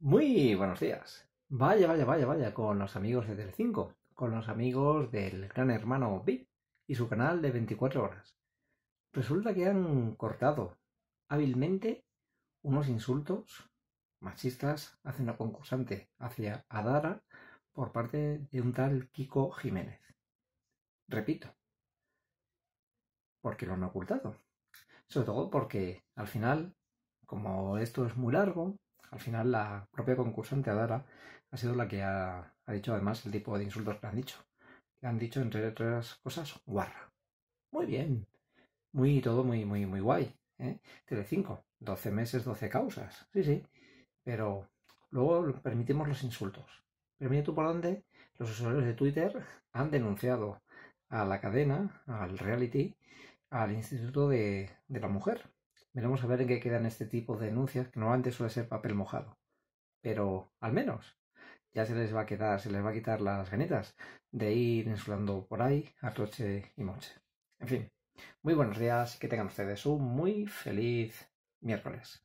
Muy buenos días. Vaya, vaya, vaya, vaya, con los amigos de 5 con los amigos del gran hermano B y su canal de 24 horas. Resulta que han cortado hábilmente unos insultos machistas hacia una concursante, hacia Adara, por parte de un tal Kiko Jiménez. Repito, porque lo han ocultado. Sobre todo porque al final, como esto es muy largo, al final la propia concursante Adara ha sido la que ha, dicho además el tipo de insultos que han dicho. Que han dicho, entre otras cosas, guarra. Muy bien. Muy todo muy, muy, muy guay. ¿eh? Telecinco, 12 meses, 12 causas. Sí, sí. Pero luego permitimos los insultos. Pero tú por dónde los usuarios de Twitter han denunciado a la cadena, al reality, al Instituto de la Mujer, Veremos a ver en qué quedan este tipo de denuncias, que normalmente suele ser papel mojado. Pero al menos ya se les va a quedar, se les va a quitar las ganetas de ir insulando por ahí a troche y moche. En fin, muy buenos días que tengan ustedes un muy feliz miércoles.